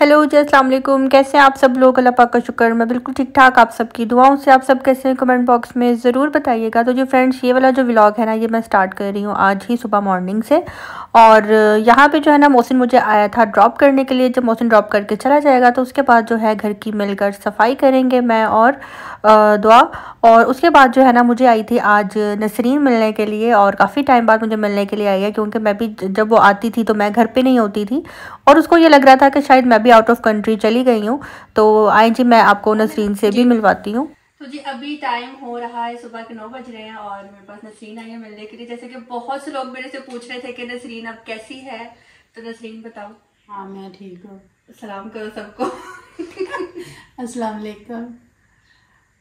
Hello जी असलम कैसे हैं आप सब लोग अल्लाह पाक का शुक्र मैं बिल्कुल ठीक ठाक आप सबकी दुआओं से आप सब कैसे हैं कमेंट बॉक्स में ज़रूर बताइएगा तो जो फ्रेंड्स ये वाला जो व्लॉग है ना ये मैं स्टार्ट कर रही हूँ आज ही सुबह मॉर्निंग से और यहाँ पे जो है ना मौसम मुझे आया था ड्रॉप करने के लिए जब मौसम ड्रॉप करके चला जाएगा तो उसके बाद जो है घर की मिलकर सफाई करेंगे मैं और दुआ और उसके बाद जो है ना मुझे आई थी आज नसरीन मिलने के लिए और काफ़ी टाइम बाद मुझे मिलने के लिए आई है क्योंकि मैं भी जब वो आती थी तो मैं घर पर नहीं होती थी और उसको ये लग रहा था कि शायद मैं भी आउट ऑफ कंट्री चली गई हूँ तो आए जी मैं आपको नसरीन से भी मिलवाती हूँ तो जी अभी टाइम हो रहा है सुबह के नौ बज रहे हैं और मेरे पास नसरीन आई है मिलने के लिए जैसे कि बहुत से लोग मेरे से पूछ रहे थे कि नसरीन अब कैसी है तो नसरीन बताओ हाँ मैं ठीक हूँ सलाम करो सबको अस्सलाम वालेकुम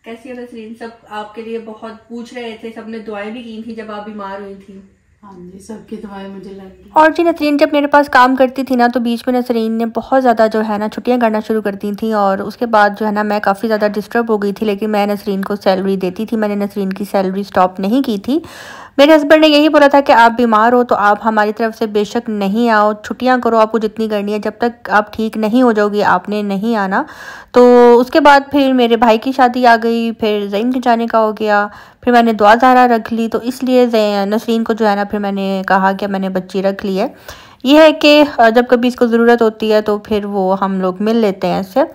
कैसी है नसरीन सब आपके लिए बहुत पूछ रहे थे सबने दुआएं भी की थी जब आप बीमार हुई थी हाँ, सबकी मुझे और जी नसरीन जब मेरे पास काम करती थी ना तो बीच में नसरीन ने बहुत ज़्यादा जो है ना छुट्टियां करना शुरू कर दी थी और उसके बाद जो है ना मैं काफ़ी ज़्यादा डिस्टर्ब हो गई थी लेकिन मैं नसरीन को सैलरी देती थी मैंने नसरीन की सैलरी स्टॉप नहीं की थी मेरे हस्बैंड ने यही बोला था कि आप बीमार हो तो आप हमारी तरफ से बेशक नहीं आओ छुट्टियाँ करो आपको जितनी करनी है जब तक आप ठीक नहीं हो जाओगी आपने नहीं आना तो उसके बाद फिर मेरे भाई की शादी आ गई फिर जैन के जाने का हो गया फिर मैंने दुआ दारा रख ली तो इसलिए नसरीन को जो है ना फिर मैंने कहा कि मैंने बच्ची रख ली है यह है कि जब कभी इसको ज़रूरत होती है तो फिर वो हम लोग मिल लेते हैं इससे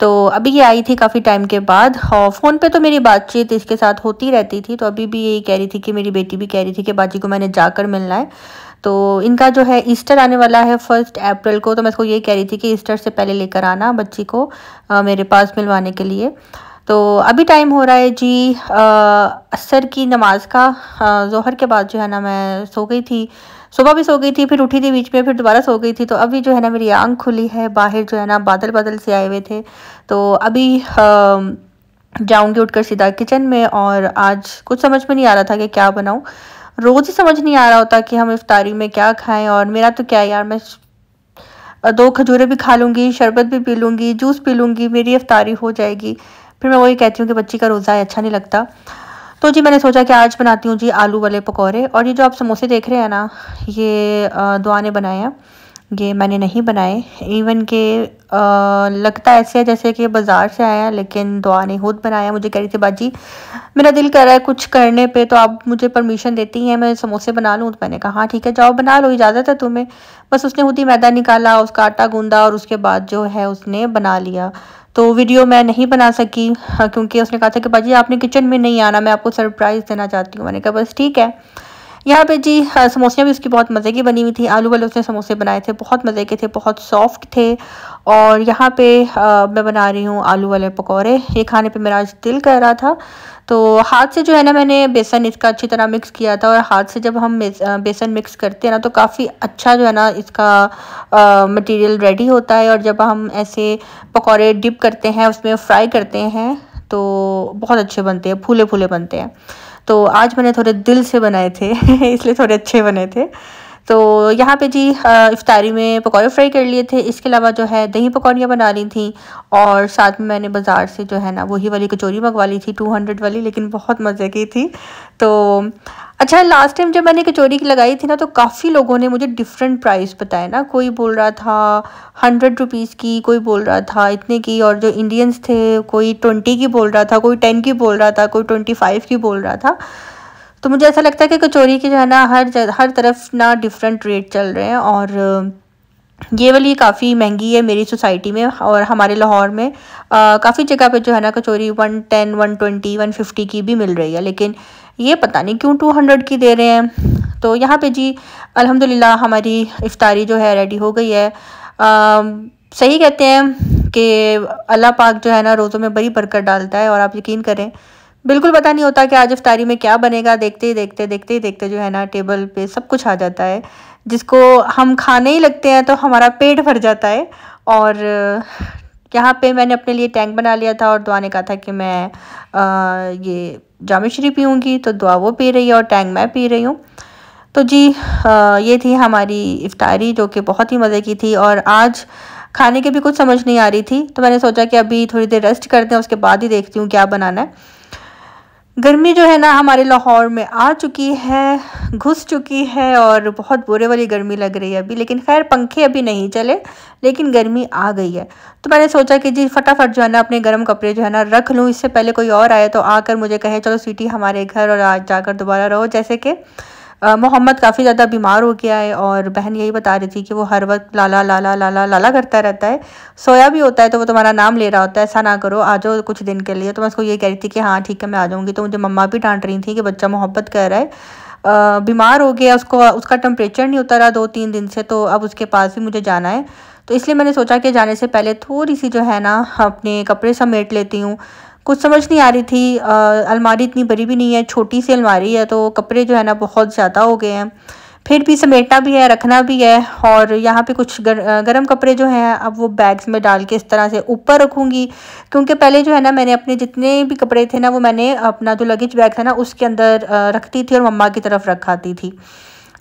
तो अभी ये आई थी काफ़ी टाइम के बाद और फ़ोन पे तो मेरी बातचीत इसके साथ होती रहती थी तो अभी भी यही कह रही थी कि मेरी बेटी भी कह रही थी कि बाजी को मैंने जाकर मिलना है तो इनका जो है ईस्टर आने वाला है फर्स्ट अप्रैल को तो मैं इसको ये कह रही थी कि ईस्टर से पहले लेकर आना बच्ची को आ, मेरे पास मिलवाने के लिए तो अभी टाइम हो रहा है जी असर की नमाज का जहर के बाद जो है ना मैं सो गई थी सुबह भी सो गई थी फिर उठी थी बीच में फिर दोबारा सो गई थी तो अभी जो है ना मेरी आंख खुली है बाहर जो है ना बादल बादल से आए हुए थे तो अभी जाऊंगी उठकर सीधा किचन में और आज कुछ समझ में नहीं आ रहा था कि क्या बनाऊं रोज़ ही समझ नहीं आ रहा होता कि हम इफ्तारी में क्या खाएं और मेरा तो क्या यार मैं दो खजूरें भी खा लूँगी शरबत भी पी लूँगी जूस पी लूँगी मेरी इफ्तारी हो जाएगी फिर मैं वही कहती हूँ कि बच्ची का रोज़ा अच्छा नहीं लगता तो जी मैंने सोचा कि आज बनाती हूँ जी आलू वाले पकौड़े और ये जो आप समोसे देख रहे हैं ना ये दुआ ने बनाए हैं ये मैंने नहीं बनाए इवन के आ, लगता ऐसे है जैसे कि बाज़ार से आया लेकिन दुआ ने खुद बनाया मुझे कह रही थी बाजी मेरा दिल कर रहा है कुछ करने पे तो आप मुझे परमिशन देती हैं मैं समोसे बना लूँ तो मैंने कहा हाँ ठीक है जाओ बना लो इजाज़त है तुम्हें बस उसने खुद ही मैदा निकाला उसका आटा गूंदा और उसके बाद जो है उसने बना लिया तो वीडियो मैं नहीं बना सकी हाँ, क्योंकि उसने कहा था कि भाजी आपने किचन में नहीं आना मैं आपको सरप्राइज़ देना चाहती हूँ मैंने कहा बस ठीक है यहाँ पे जी हाँ, समोसियाँ भी उसकी बहुत मज़े की बनी हुई थी आलू वाले उसने समोसे बनाए थे बहुत मज़े के थे बहुत सॉफ्ट थे और यहाँ पे आ, हाँ, मैं बना रही हूँ आलू वाले पकौड़े ये खाने पे मेरा आज दिल कर रहा था तो हाथ से जो है ना मैंने बेसन इसका अच्छी तरह मिक्स किया था और हाथ से जब हम बेसन मिक्स करते हैं ना तो काफ़ी अच्छा जो है ना इसका मटेरियल रेडी होता है और जब हम ऐसे पकौड़े डिप करते हैं उसमें फ्राई करते हैं तो बहुत अच्छे बनते हैं फूले फूले बनते हैं तो आज मैंने थोड़े दिल से बनाए थे इसलिए थोड़े अच्छे बने थे तो यहाँ पे जी इफ्तारी में पकौड़े फ्राई कर लिए थे इसके अलावा जो है दही पकौड़ियाँ बना ली थी और साथ में मैंने बाज़ार से जो है ना वही वाली कचौरी मंगवा ली थी टू हंड्रेड वाली लेकिन बहुत मज़े की थी तो अच्छा लास्ट टाइम जब मैंने कचौरी लगाई थी ना तो काफ़ी लोगों ने मुझे डिफरेंट प्राइस बताया ना कोई बोल रहा था हंड्रेड रुपीज़ की कोई बोल रहा था इतने की और जो इंडियंस थे कोई ट्वेंटी की बोल रहा था कोई टेन की बोल रहा था कोई ट्वेंटी फाइव की बोल रहा था तो मुझे ऐसा लगता है कि कचौरी के जो है ना हर हर तरफ ना डिफरेंट रेट चल रहे हैं और ये वाली काफ़ी महंगी है मेरी सोसाइटी में और हमारे लाहौर में काफ़ी जगह पे जो है ना kachori one ten one twenty one fifty की भी मिल रही है लेकिन ये पता नहीं क्यों टू हंड्रेड की दे रहे हैं तो यहाँ पे जी अल्हम्दुलिल्लाह हमारी इफ्तारी जो है रेडी हो गई है आ, सही कहते हैं कि अल्लाह पाक जो है ना रोज़ों में बड़ी बरकत डालता है और आप यकीन करें बिल्कुल पता नहीं होता कि आज इफ्तारी में क्या बनेगा देखते ही देखते देखते ही देखते जो है ना टेबल पे सब कुछ आ जाता है जिसको हम खाने ही लगते हैं तो हमारा पेट भर जाता है और यहाँ पे मैंने अपने लिए टैंक बना लिया था और दुआ ने कहा था कि मैं आ, ये जाम पीऊँगी तो दुआ वो पी रही है और टैंक मैं पी रही हूँ तो जी आ, ये थी हमारी इफ्तारी जो कि बहुत ही मज़े की थी और आज खाने की भी कुछ समझ नहीं आ रही थी तो मैंने सोचा कि अभी थोड़ी देर रेस्ट करते हैं उसके बाद ही देखती हूँ क्या बनाना है गर्मी जो है ना हमारे लाहौर में आ चुकी है घुस चुकी है और बहुत बुरे वाली गर्मी लग रही है अभी लेकिन खैर पंखे अभी नहीं चले लेकिन गर्मी आ गई है तो मैंने सोचा कि जी फटाफट जो है ना अपने गर्म कपड़े जो है ना रख लूँ इससे पहले कोई और आए तो आकर मुझे कहे चलो सीटी हमारे घर और आज जाकर दोबारा रहो जैसे कि मोहम्मद काफ़ी ज़्यादा बीमार हो गया है और बहन यही बता रही थी कि वो हर वक्त लाला लाला लाला लाला करता रहता है सोया भी होता है तो वो तुम्हारा नाम ले रहा होता है ऐसा ना करो आ जाओ कुछ दिन के लिए तो मैं उसको ये कह रही थी कि हाँ ठीक है मैं आ जाऊँगी तो मुझे मम्मा भी डांट रही थी कि बच्चा मोहब्बत कर रहा है बीमार हो गया उसको उसका टेम्परेचर नहीं उतरा दो तीन दिन से तो अब उसके पास भी मुझे जाना है तो इसलिए मैंने सोचा कि जाने से पहले थोड़ी सी जो है ना अपने कपड़े समेट लेती हूँ कुछ समझ नहीं आ रही थी अलमारी इतनी बड़ी भी नहीं है छोटी सी अलमारी है तो कपड़े जो है ना बहुत ज़्यादा हो गए हैं फिर भी समेटना भी है रखना भी है और यहाँ पे कुछ गर, गर्म कपड़े जो हैं अब वो बैग्स में डाल के इस तरह से ऊपर रखूँगी क्योंकि पहले जो है ना मैंने अपने जितने भी कपड़े थे ना वो मैंने अपना जो लगेज बैग था ना उसके अंदर रखती थी और मम्मा की तरफ रखाती थी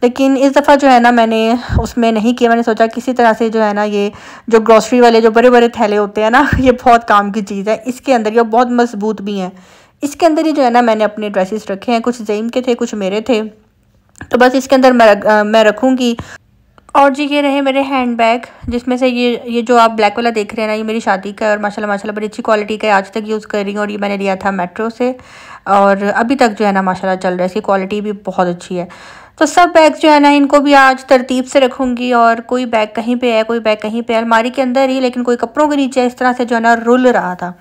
लेकिन इस दफ़ा जो है ना मैंने उसमें नहीं किया मैंने सोचा किसी तरह से जो है ना ये जो ग्रॉसरी वाले जो बड़े बड़े थैले होते हैं ना ये बहुत काम की चीज़ है इसके अंदर ये बहुत मजबूत भी हैं इसके अंदर ही जो है ना मैंने अपने ड्रेसेस रखे हैं कुछ जईम के थे कुछ मेरे थे तो बस इसके अंदर मैं मैं रखूँगी और जी ये रहे मेरे हैंड बैग जिसमें से ये ये जो आप ब्लैक वाला देख रहे हैं ना ये मेरी शादी का है और माशाल्लाह माशाल्लाह बड़ी अच्छी क्वालिटी का है आज तक यूज़ कर रही हूँ और ये मैंने लिया था मेट्रो से और अभी तक जो है ना माशाल्लाह चल रहा है इसकी क्वालिटी भी बहुत अच्छी है तो सब बैग जो है ना इनको भी आज तरतीब से रखूँगी और कोई बैग कहीं पे है कोई बैग कहीं पे है अलमारी के अंदर ही लेकिन कोई कपड़ों के नीचे इस तरह से जो है ना रुल रहा था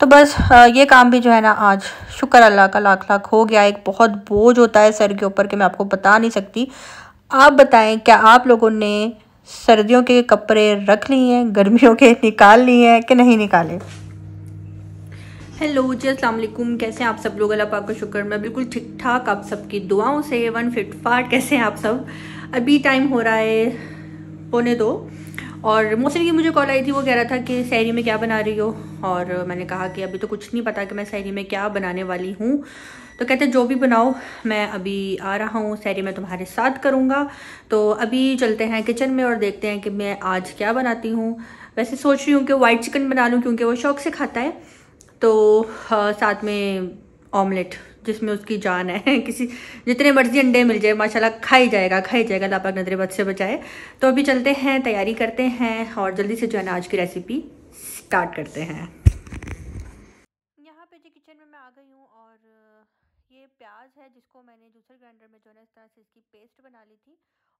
तो बस ये काम भी जो है ना आज शुक्र अल्लाह का लाख लाख हो गया एक बहुत बोझ होता है सर के ऊपर कि मैं आपको बता नहीं सकती आप बताएं क्या आप लोगों ने सर्दियों के कपड़े रख लिए हैं गर्मियों के निकाल लिए हैं कि नहीं निकाले हेलो जी असलम कैसे हैं आप सब लोग अल्लाह पाक का शुक्र मैं बिल्कुल ठीक ठाक आप सबकी दुआओं से वन फिट फाट कैसे हैं आप सब अभी टाइम हो रहा है पौने दो और मौसम की मुझे कॉल आई थी वो कह रहा था कि शायरी में क्या बना रही हो और मैंने कहा कि अभी तो कुछ नहीं पता कि मैं शायरी में क्या बनाने वाली हूँ तो कहते जो भी बनाओ मैं अभी आ रहा हूँ शायरी में तुम्हारे साथ करूँगा तो अभी चलते हैं किचन में और देखते हैं कि मैं आज क्या बनाती हूँ वैसे सोच रही हूँ कि वाइट चिकन बना लूँ क्योंकि वो शौक से खाता है तो आ, साथ में ऑमलेट जिसमें उसकी जान है किसी जितने मर्जी अंडे मिल जाए माशाल्लाह खा ही जाएगा खा ही जाएगा लापाक नजर बद से बचाए तो अभी चलते हैं तैयारी करते हैं और जल्दी से जो है ना आज की रेसिपी स्टार्ट करते हैं यहाँ पे जी किचन में मैं आ गई हूँ और ये प्याज है जिसको मैंने जूसर ग्राइंडर में जो है ना इस तरह से इसकी पेस्ट बना ली थी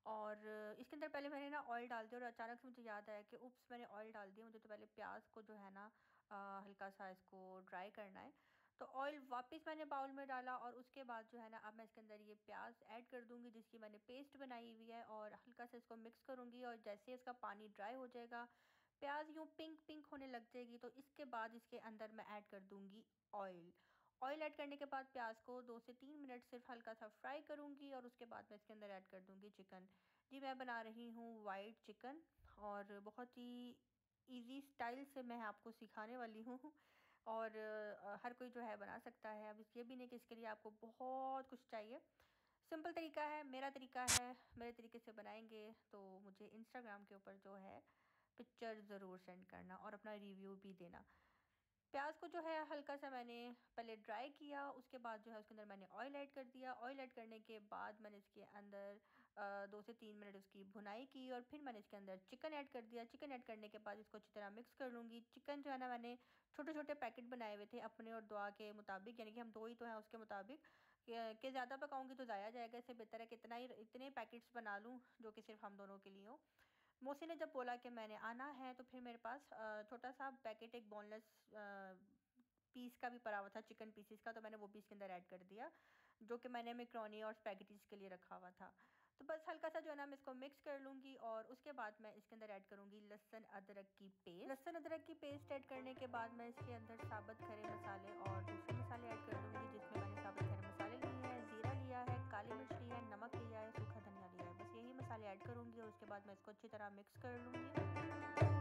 और इसके अंदर पहले मैंने ना ऑयल डाल दिया और अचानक से मुझे याद आया कि उप्स मैंने ऑयल डाल दिया मुझे तो पहले प्याज को जो है ना हल्का सा इसको ड्राई करना है तो ऑयल वापस मैंने बाउल में डाला और उसके बाद जो है ना अब मैं इसके अंदर ये प्याज ऐड कर दूंगी जिसकी मैंने पेस्ट बनाई हुई है और हल्का सा इसको मिक्स करूंगी और जैसे इसका पानी ड्राई हो जाएगा प्याज यूँ पिंक पिंक होने लग जाएगी तो इसके बाद इसके अंदर मैं ऐड कर दूंगी ऑयल ऑयल ऐड करने के बाद प्याज को दो से तीन मिनट सिर्फ हल्का सा फ्राई करूँगी और उसके बाद मैं इसके अंदर ऐड कर दूँगी चिकन जी मैं बना रही हूँ वाइट चिकन और बहुत ही ईजी स्टाइल से मैं आपको सिखाने वाली हूँ और हर कोई जो है बना सकता है अब ये भी नहीं कि इसके लिए आपको बहुत कुछ चाहिए सिंपल तरीका है मेरा तरीका है मेरे तरीके से बनाएंगे तो मुझे इंस्टाग्राम के ऊपर जो है पिक्चर ज़रूर सेंड करना और अपना रिव्यू भी देना प्याज को जो है हल्का सा मैंने पहले ड्राई किया उसके बाद जो है उसके अंदर मैंने ऑयल ऐड कर दिया ऑयल ऐड करने के बाद मैंने इसके अंदर दो से तीन मिनट उसकी भुनाई की और फिर मैंने इसके अंदर चिकन ऐड कर दिया चिकन ऐड करने के बाद इसको अच्छी तरह मिक्स कर लूँगी चिकन जो है ना मैंने छोटे छोटे पैकेट बनाए हुए थे अपने और दुआ के मुताबिक यानी कि हम दो ही तो हैं उसके मुताबिक कि ज़्यादा पकाऊँगी तो ज़ाया जाएगा इससे बेहतर है कि इतना ही इतने पैकेट्स बना लूँ जो कि सिर्फ हम दोनों के लिए हो मोसी ने जब बोला कि मैंने आना है तो फिर मेरे पास छोटा सा पैकेट एक बोनलेस पीस का भी पड़ा हुआ था चिकन पीसीस का तो मैंने वो भी इसके अंदर ऐड कर दिया जो कि मैंने मैक्रोनी और स्पैगेटीज़ के लिए रखा हुआ था तो बस हल्का सा जो है ना मैं इसको मिक्स कर लूँगी और उसके बाद मैं इसके अंदर ऐड करूँगी लहसन अदरक की पेस्ट लहसन अदरक की पेस्ट ऐड करने के बाद मैं इसके अंदर साबुत खरे मसाले और दूसरे मसाले ऐड कर दूँगी जिसमें मैंने साबुत खरे मसाले लिए हैं ज़ीरा लिया है काली मिर्च ली है नमक लिया है सूखा धनिया लिया है बस यही मसाले ऐड करूंगी और उसके बाद मैं इसको अच्छी तरह मिक्स कर लूँगी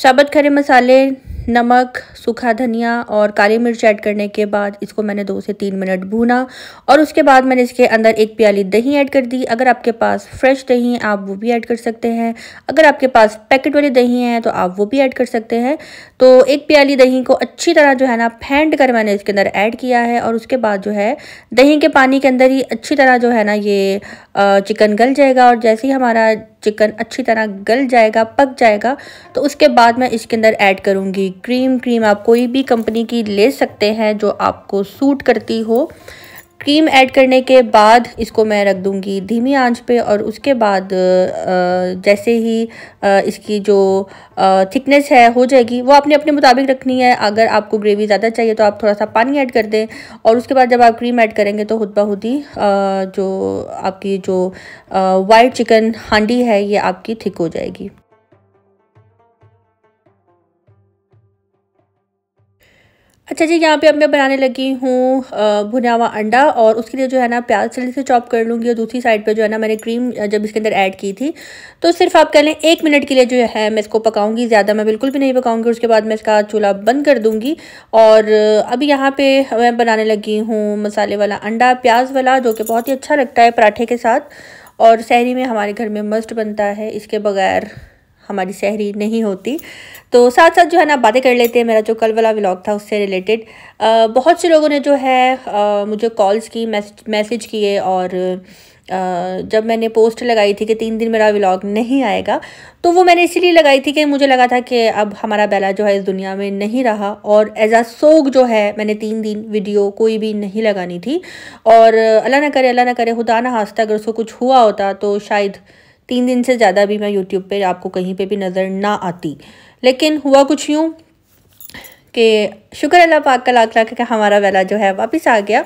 साबत खरे मसाले नमक सूखा धनिया और काली मिर्च ऐड करने के बाद इसको मैंने दो से तीन मिनट भूना और उसके बाद मैंने इसके अंदर एक प्याली दही ऐड कर दी अगर आपके पास फ्रेश दही है आप वो भी ऐड कर सकते हैं अगर आपके पास पैकेट वाली दही है तो आप वो भी ऐड कर सकते हैं तो एक प्याली दही को अच्छी तरह जो है ना फेंट कर मैंने इसके अंदर ऐड किया है और उसके बाद जो है दही के पानी के अंदर ही अच्छी तरह जो है ना ये चिकन गल जाएगा और जैसे ही हमारा चिकन अच्छी तरह गल जाएगा पक जाएगा तो उसके बाद मैं इसके अंदर ऐड करूँगी क्रीम क्रीम आप कोई भी कंपनी की ले सकते हैं जो आपको सूट करती हो क्रीम ऐड करने के बाद इसको मैं रख दूँगी धीमी आंच पे और उसके बाद जैसे ही इसकी जो थिकनेस है हो जाएगी वो आपने अपने मुताबिक रखनी है अगर आपको ग्रेवी ज़्यादा चाहिए तो आप थोड़ा सा पानी ऐड कर दें और उसके बाद जब आप क्रीम ऐड करेंगे तो खुद बहुत ही जो आपकी जो वाइट चिकन हांडी है ये आपकी थिक हो जाएगी अच्छा जी यहाँ पे अब मैं बनाने लगी हूँ भुना हुआ अंडा और उसके लिए जो है ना प्याज चले से चॉप कर लूँगी और दूसरी साइड पे जो है ना मैंने क्रीम जब इसके अंदर ऐड की थी तो सिर्फ आप कह लें एक मिनट के लिए जो है मैं इसको पकाऊंगी ज़्यादा मैं बिल्कुल भी नहीं पकाऊंगी उसके बाद मैं इसका चूल्हा बंद कर दूँगी और अभी यहाँ पर मैं बनाने लगी हूँ मसाले वाला अंडा प्याज वाला जो कि बहुत ही अच्छा लगता है पराठे के साथ और शहरी में हमारे घर में मस्ट बनता है इसके बगैर हमारी शहरी नहीं होती तो साथ साथ जो है ना बातें कर लेते हैं मेरा जो कल वाला व्लॉग था उससे रिलेटेड बहुत से लोगों ने जो है आ, मुझे कॉल्स की मैसेज किए और आ, जब मैंने पोस्ट लगाई थी कि तीन दिन मेरा व्लॉग नहीं आएगा तो वो मैंने इसीलिए लगाई थी कि मुझे लगा था कि अब हमारा बेला जो है इस दुनिया में नहीं रहा और एज आ सोग जो है मैंने तीन दिन वीडियो कोई भी नहीं लगानी थी और अल्लाह ना करे अल्लाह ना करे खुदा ना हास्ता अगर उसको कुछ हुआ होता तो शायद तीन दिन से ज़्यादा भी मैं यूट्यूब पे आपको कहीं पे भी नज़र ना आती लेकिन हुआ कुछ यूँ कि शुक्र अल्लाह पाक का लाख लाख का हमारा वेला जो है वापस आ गया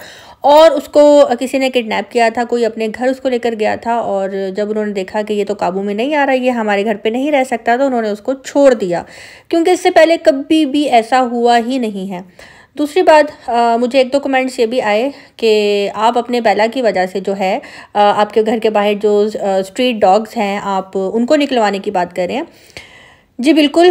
और उसको किसी ने किडनैप किया था कोई अपने घर उसको लेकर गया था और जब उन्होंने देखा कि ये तो काबू में नहीं आ रहा ये हमारे घर पे नहीं रह सकता तो उन्होंने उसको छोड़ दिया क्योंकि इससे पहले कभी भी ऐसा हुआ ही नहीं है दूसरी बात आ, मुझे एक दो कमेंट्स ये भी आए कि आप अपने बैला की वजह से जो है आ, आपके घर के बाहर जो स्ट्रीट डॉग्स हैं आप उनको निकलवाने की बात कर रहे हैं जी बिल्कुल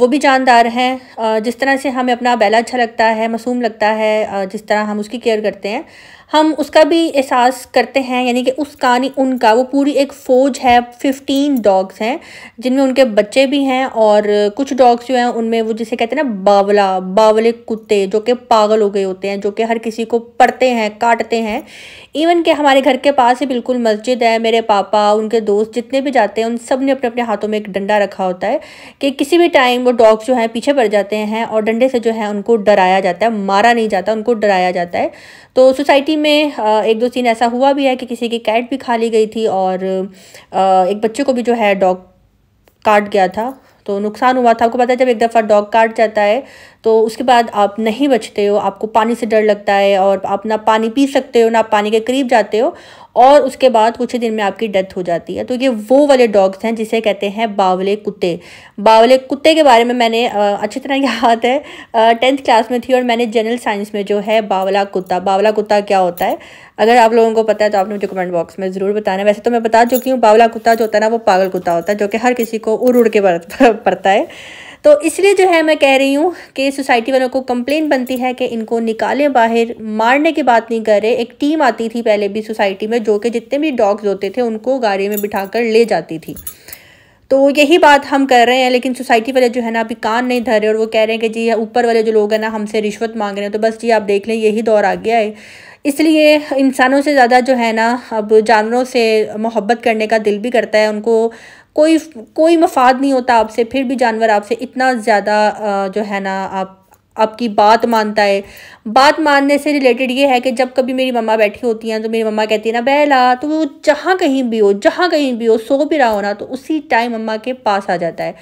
वो भी जानदार हैं जिस तरह से हमें अपना बैला अच्छा लगता है मासूम लगता है जिस तरह हम उसकी केयर करते हैं हम उसका भी एहसास करते हैं यानी कि उसका नहीं उनका वो पूरी एक फ़ौज है फिफ्टीन डॉग्स हैं जिनमें उनके बच्चे भी हैं और कुछ डॉग्स जो हैं उनमें वो जिसे कहते हैं ना बावला बावले कुत्ते जो कि पागल हो गए होते हैं जो कि हर किसी को पड़ते हैं काटते हैं इवन के हमारे घर के पास ही बिल्कुल मस्जिद है मेरे पापा उनके दोस्त जितने भी जाते हैं उन सब ने अपने अपने हाथों में एक डंडा रखा होता है कि किसी भी टाइम वो डॉग्स जो हैं पीछे पड़ जाते हैं और डंडे से जो है उनको डराया जाता है मारा नहीं जाता उनको डराया जाता है तो सोसाइटी में एक दो सीन ऐसा हुआ भी है कि किसी की कैट भी खा ली गई थी और एक बच्चे को भी जो है डॉग काट गया था तो नुकसान हुआ था आपको पता है जब एक दफ़ा डॉग काट जाता है तो उसके बाद आप नहीं बचते हो आपको पानी से डर लगता है और आप ना पानी पी सकते हो ना पानी के करीब जाते हो और उसके बाद कुछ ही दिन में आपकी डेथ हो जाती है तो ये वो वाले डॉग्स हैं जिसे कहते हैं बावले कुत्ते बावले कुत्ते के बारे में मैंने अच्छी तरह याद है टेंथ क्लास में थी और मैंने जनरल साइंस में जो है बावला कुत्ता बावला कुत्ता क्या होता है अगर आप लोगों को पता है तो आपने मुझे कमेंट बॉक्स में ज़रूर बताना वैसे तो मैं बता चुकी हूँ बावला कुत्ता जो होता है ना वो पागल कुत्ता होता है जो कि हर किसी को उड़ उड़ के पड़ता है तो इसलिए जो है मैं कह रही हूँ कि सोसाइटी वालों को कंप्लेन बनती है कि इनको निकालें बाहर मारने की बात नहीं कर रहे एक टीम आती थी पहले भी सोसाइटी में जो कि जितने भी डॉग्स होते थे उनको गाड़ी में बिठा कर ले जाती थी तो यही बात हम कर रहे हैं लेकिन सोसाइटी वाले जो है ना अभी कान नहीं धर रहे और वो कह रहे हैं कि जी ऊपर वाले जो लोग हैं ना हमसे रिश्वत मांग रहे हैं तो बस जी आप देख लें यही दौर आ गया है इसलिए इंसानों से ज़्यादा जो है ना अब जानवरों से मोहब्बत करने का दिल भी करता है उनको कोई कोई मफाद नहीं होता आपसे फिर भी जानवर आपसे इतना ज़्यादा जो है ना आप आपकी बात मानता है बात मानने से रिलेटेड ये है कि जब कभी मेरी मम्मा बैठी होती हैं तो मेरी मम्मा कहती है ना बहला तो वो जहाँ कहीं भी हो जहाँ कहीं भी हो सो भी रहा हो ना तो उसी टाइम मम्मा के पास आ जाता है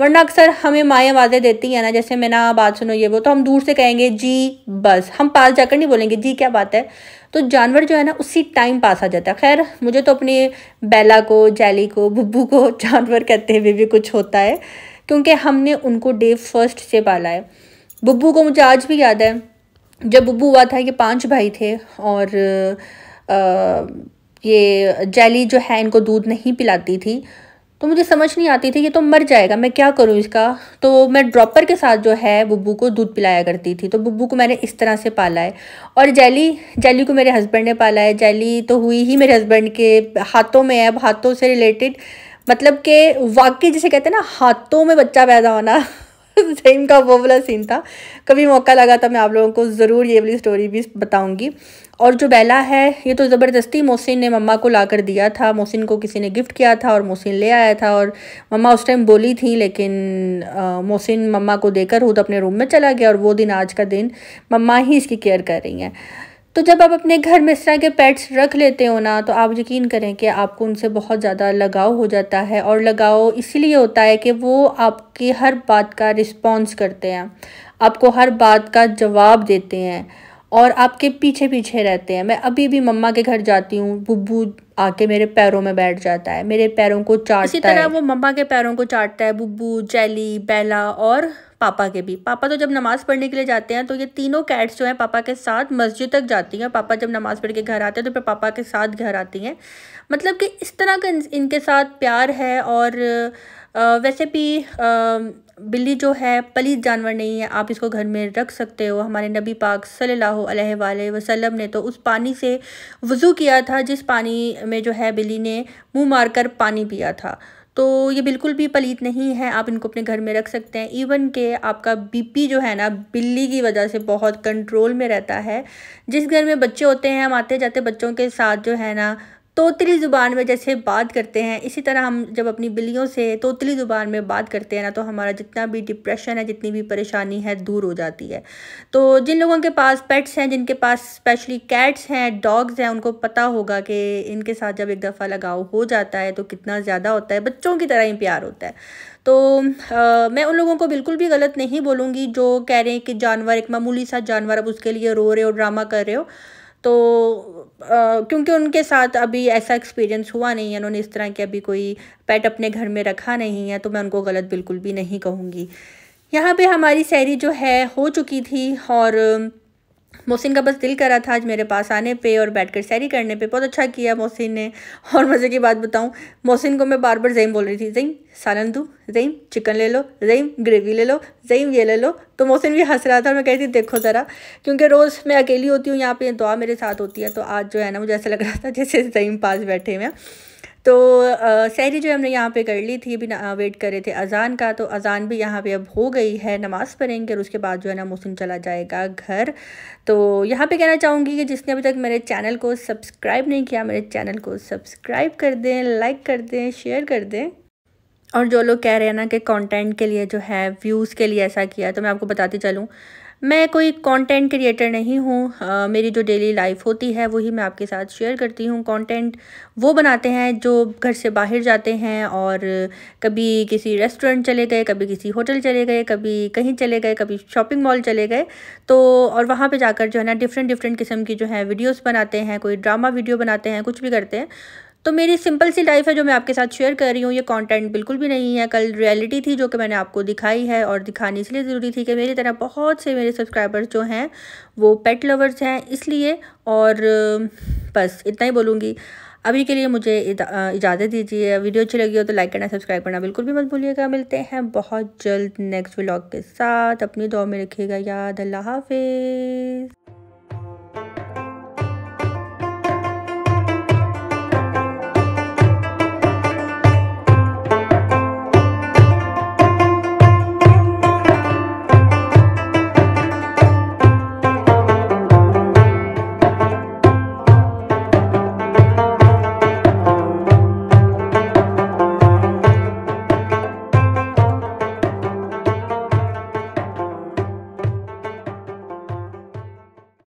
वरना अक्सर हमें माएँ आवाज़ें देती हैं ना जैसे मैं ना बात सुनो ये वो तो हम दूर से कहेंगे जी बस हम पास जाकर नहीं बोलेंगे जी क्या बात है तो जानवर जो है ना उसी टाइम पास आ जाता है खैर मुझे तो अपनी बेला को जैली को बुब्बू को जानवर कहते हुए भी कुछ होता है क्योंकि हमने उनको डे फर्स्ट से पाला है बुब्बू को मुझे आज भी याद है जब बुब्बू हुआ था ये पाँच भाई थे और आ, ये जैली जो है इनको दूध नहीं पिलाती थी तो मुझे समझ नहीं आती थी कि तो मर जाएगा मैं क्या करूँ इसका तो मैं ड्रॉपर के साथ जो है बुब्बू को दूध पिलाया करती थी तो बुब्बू को मैंने इस तरह से पाला है और जैली जैली को मेरे हस्बैंड ने पाला है जैली तो हुई ही मेरे हस्बैंड के हाथों में है अब हाथों से रिलेटेड मतलब कि वाकई जिसे कहते हैं ना हाथों में बच्चा पैदा होना सेम का वो वाला सीन था कभी मौका लगा था तो मैं आप लोगों को ज़रूर ये वाली स्टोरी भी बताऊंगी और जो बेला है ये तो ज़बरदस्ती मोहसिन ने मम्मा को ला कर दिया था मोहसिन को किसी ने गिफ्ट किया था और मोहसिन ले आया था और मम्मा उस टाइम बोली थी लेकिन मोहसिन मम्मा को देकर खुद अपने रूम में चला गया और वो दिन आज का दिन मम्मा ही इसकी केयर कर रही हैं तो जब आप अपने घर में इस तरह के पेट्स रख लेते हो ना तो आप यकीन करें कि आपको उनसे बहुत ज़्यादा लगाव हो जाता है और लगाव इसलिए होता है कि वो आपकी हर बात का रिस्पॉन्स करते हैं आपको हर बात का जवाब देते हैं और आपके पीछे पीछे रहते हैं मैं अभी भी मम्मा के घर जाती हूँ बुब्बू आके मेरे पैरों में बैठ जाता है मेरे पैरों को चाटता इसी तरह है। वो मम्मा के पैरों को चाटता है बुब्बू चैली बेला और पापा के भी पापा तो जब नमाज़ पढ़ने के लिए जाते हैं तो ये तीनों कैट्स जो हैं पापा के साथ मस्जिद तक जाती हैं पापा जब नमाज़ पढ़ के घर आते हैं तो फिर पापा के साथ घर आती हैं मतलब कि इस तरह का इनके साथ प्यार है और वैसे भी बिल्ली जो है पलीत जानवर नहीं है आप इसको घर में रख सकते हो हमारे नबी पाक सल्लल्लाहु अलैहि वसल्लम ने तो उस पानी से वज़ू किया था जिस पानी में जो है बिल्ली ने मुंह मारकर पानी पिया था तो ये बिल्कुल भी पलीत नहीं है आप इनको अपने घर में रख सकते हैं इवन के आपका बीपी जो है ना बिल्ली की वजह से बहुत कंट्रोल में रहता है जिस घर में बच्चे होते हैं हम आते जाते बच्चों के साथ जो है ना तोतली ज़ुबान में जैसे बात करते हैं इसी तरह हम जब अपनी बिल्लियों से तोतली ज़ुबान में बात करते हैं ना तो हमारा जितना भी डिप्रेशन है जितनी भी परेशानी है दूर हो जाती है तो जिन लोगों के पास पेट्स हैं जिनके पास स्पेशली कैट्स हैं डॉग्स हैं उनको पता होगा कि इनके साथ जब एक दफ़ा लगाव हो जाता है तो कितना ज़्यादा होता है बच्चों की तरह ही प्यार होता है तो आ, मैं उन लोगों को बिल्कुल भी गलत नहीं बोलूँगी जो कह रहे हैं कि जानवर एक मामूली सा जानवर अब उसके लिए रो रहे हो ड्रामा कर रहे हो तो क्योंकि उनके साथ अभी ऐसा एक्सपीरियंस हुआ नहीं है उन्होंने इस तरह के अभी कोई पेट अपने घर में रखा नहीं है तो मैं उनको गलत बिल्कुल भी नहीं कहूँगी यहाँ पे हमारी सैरी जो है हो चुकी थी और मोहसिन का बस दिल करा था आज मेरे पास आने पे और बैठ कर सैरी करने पे बहुत अच्छा किया मोहसिन ने और मज़े की बात बताऊँ मोहसिन को मैं बार बार जईम बोल रही थी जईम सालन दू जईम चिकन ले लो जईम ग्रेवी ले लो जईम ये ले लो तो मोहसिन भी हंस रहा था और मैं कहती थी देखो ज़रा क्योंकि रोज़ मैं अकेली होती हूँ यहाँ पर दुआ मेरे साथ होती है तो आज जो है ना मुझे ऐसा लग रहा था जैसे जईम पास बैठे हुए हैं तो सहरी जो हमने यहाँ पे कर ली थी अभी वेट कर रहे थे अज़ान का तो अज़ान भी यहाँ पे अब हो गई है नमाज़ पढ़ेंगे और उसके बाद जो है ना मौसम चला जाएगा घर तो यहाँ पे कहना चाहूँगी कि जिसने अभी तक मेरे चैनल को सब्सक्राइब नहीं किया मेरे चैनल को सब्सक्राइब कर दें लाइक कर दें शेयर कर दें और जो लोग कह रहे हैं ना कि कॉन्टेंट के लिए जो है व्यूज़ के लिए ऐसा किया तो मैं आपको बताती चलूँ मैं कोई कंटेंट क्रिएटर नहीं हूँ मेरी जो डेली लाइफ होती है वही मैं आपके साथ शेयर करती हूँ कंटेंट वो बनाते हैं जो घर से बाहर जाते हैं और कभी किसी रेस्टोरेंट चले गए कभी किसी होटल चले गए कभी कहीं चले गए कभी शॉपिंग मॉल चले गए तो और वहाँ पर जाकर जो है ना डिफरेंट डिफरेंट किस्म की जो है वीडियोज़ बनाते हैं कोई ड्रामा वीडियो बनाते हैं कुछ भी करते हैं तो मेरी सिंपल सी लाइफ है जो मैं आपके साथ शेयर कर रही हूँ ये कंटेंट बिल्कुल भी नहीं है कल रियलिटी थी जो कि मैंने आपको दिखाई है और दिखानी इसलिए ज़रूरी थी कि मेरी तरह बहुत से मेरे सब्सक्राइबर्स जो हैं वो पेट लवर्स हैं इसलिए और बस इतना ही बोलूँगी अभी के लिए मुझे इजाज़त दीजिए वीडियो अच्छी लगी हो तो लाइक करना सब्सक्राइब करना बिल्कुल भी मत भूलिएगा मिलते हैं बहुत जल्द नेक्स्ट व्लॉग के साथ अपनी दौड़ में रखिएगा याद अल्लाह हाफिज़